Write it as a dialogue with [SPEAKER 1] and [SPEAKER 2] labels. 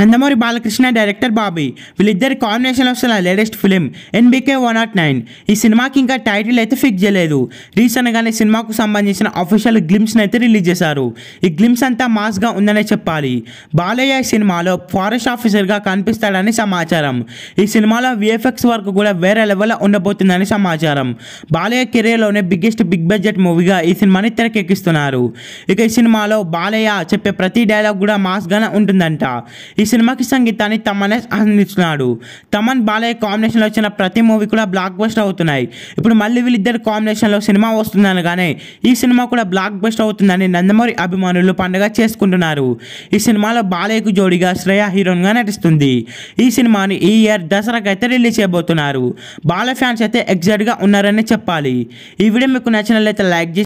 [SPEAKER 1] Nandamuri Balakrishna director Bobby వీళ్ళిద్దరి కాంబినేషన్లో వస్తున్న latest film NBK one naught nine ఈ సినిమాకి ఇంకా టైటిల్ అయితే ఫిక్స్ చేయలేదు రీసెంట్గానే సినిమాకు సంబంధించిన అఫీషియల్ గ్లిమ్స్ని అయితే రిలీజ్ చేశారు ఈ గ్లిమ్స్ అంతా మాస్గా ఉందనే చెప్పాలి బాలయ్య సినిమాలో ఫారెస్ట్ ఆఫీసర్గా కనిపిస్తాడని సమాచారం ఈ సినిమాలో విఎఫ్ఎక్స్ వర్క్ కూడా వేరే లెవెల్లో ఉండబోతుందని సమాచారం బాలయ్య కెరీర్లోనే బిగ్గెస్ట్ బిగ్ బడ్జెట్ మూవీగా ఈ సినిమాని తెరకెక్కిస్తున్నారు ఇక ఈ సినిమాలో బాలయ్య చెప్పే ప్రతి డైలాగ్ కూడా మాస్గానే ఉంటుందంట ఈ సినిమాకి సంగీతాన్ని తమనే అందిస్తున్నాడు తమన్ బాలయ్య కాంబినేషన్లో వచ్చిన ప్రతి మూవీ కూడా బ్లాక్ బస్టర్ అవుతున్నాయి ఇప్పుడు మళ్ళీ వీళ్ళిద్దరు కాంబినేషన్లో సినిమా వస్తుందనగానే ఈ సినిమా కూడా బ్లాక్ బస్టర్ అవుతుందని నందమూరి అభిమానులు పండుగ చేసుకుంటున్నారు ఈ సినిమాలో బాలయ్యకు జోడిగా శ్రేయ హీరోయిన్గా నటిస్తుంది ఈ సినిమాని ఈ ఇయర్ దసరాకి అయితే రిలీజ్ చేయబోతున్నారు బాలయ్య ఫ్యాన్స్ అయితే గా ఉన్నారని చెప్పాలి ఈ వీడియో మీకు నచ్చినట్లయితే లైక్ చేసి